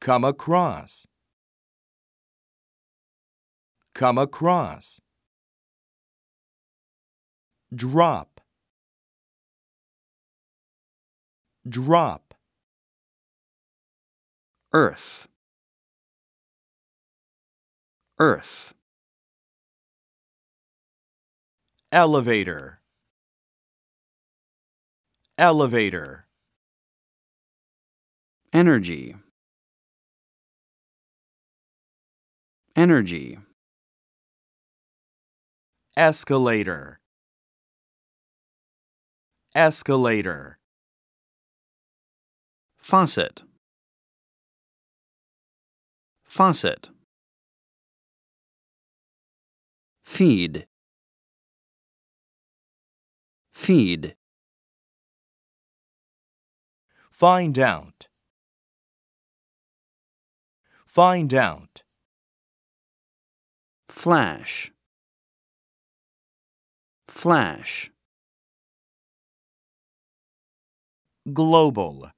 Come across. Come across. Drop. Drop. Earth. Earth. Elevator. Elevator. Energy. energy. Escalator. Escalator. Faucet. Faucet. Feed. Feed. Find out. Find out flash flash global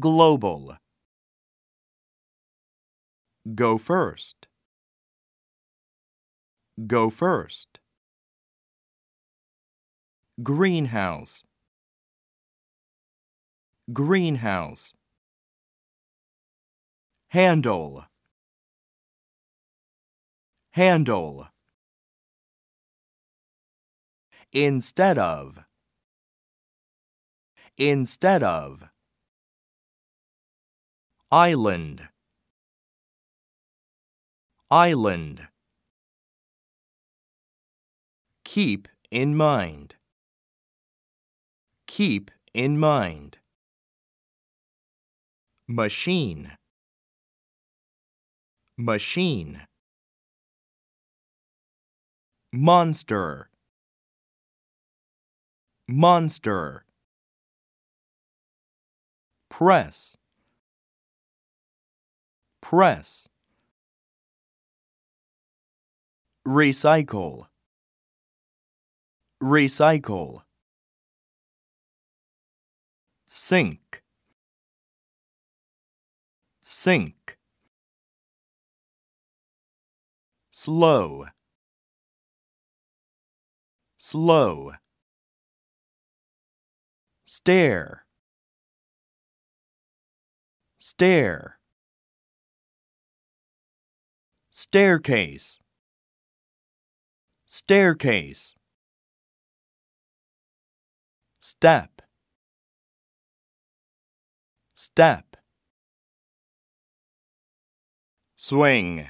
global go first go first greenhouse greenhouse handle handle instead of instead of island island keep in mind keep in mind machine machine monster monster press press recycle recycle sink sink slow slow. Stare, stare. Staircase, staircase. Step, step. Swing,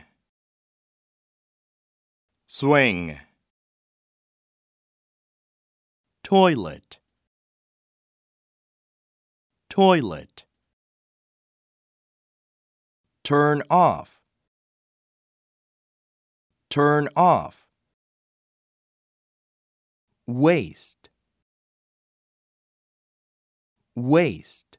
swing toilet toilet turn off turn off waste waste